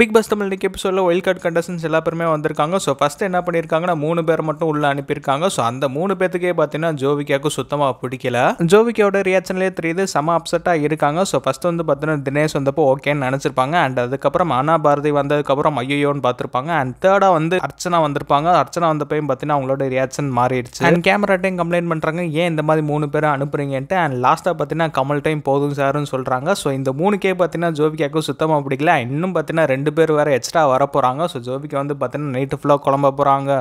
big pass Tamil இன்றைக்கி எபிசோடில் while card contestants எல்லா பேருமே வந்திருக்காங்க ஸோ ஃபஸ்ட்டு என்ன பண்ணியிருக்காங்கன்னா மூணு பேர் மட்டும் உள்ளே அனுப்பியிருக்காங்க ஸோ அந்த மூணு பேத்துக்கே பார்த்தீங்கன்னா ஜோவிக்காவுக்கு சுத்தமாக பிடிக்கல ஜோவிக்காவோட ரியாக்ஷன்லேயே தெரியுது செம அப்செட்டாக இருக்காங்க ஸோ ஃபஸ்ட்டு வந்து பார்த்தீங்கன்னா தினேஷ் வந்தப்போ ஓகேன்னு நினச்சிருப்பாங்க அண்ட் அதுக்கப்புறம் அண்ணா பாரதி வந்ததுக்கப்புறம் ஐயோன்னு பார்த்துருப்பாங்க அண்ட் தேர்டாக வந்து அர்ச்சனா வந்திருப்பாங்க அர்ச்சனா வந்தப்பையும் பார்த்தீங்கன்னா அவங்களோட ரியாக்ஷன் மாறிடுச்சு அண்ட் கேமராட்டையும் கம்ப்ளைண்ட் பண்ணுறாங்க ஏன் இந்த மாதிரி மூணு பேரை அனுப்புறீங்கன்ட்டு அண்ட் லாஸ்ட்டாக பார்த்தீங்கன்னா கமல் டைம் போதும் சார்னு சொல்கிறாங்க ஸோ இந்த மூணுக்கே பார்த்தீங்கன்னா ஜோவிக்காவுக்கு சுத்தமாக பிடிக்கல இன்னும் பார்த்தீங்கன்னா ரெண்டு ரெண்டு பேர் வேறு எக்ஸ்ட்ரா வர போகிறாங்க ஸோ ஜோபிக்கு வந்து பார்த்தீங்கன்னா நைட்டு ஃபுல்லாக குழம்ப போகிறாங்க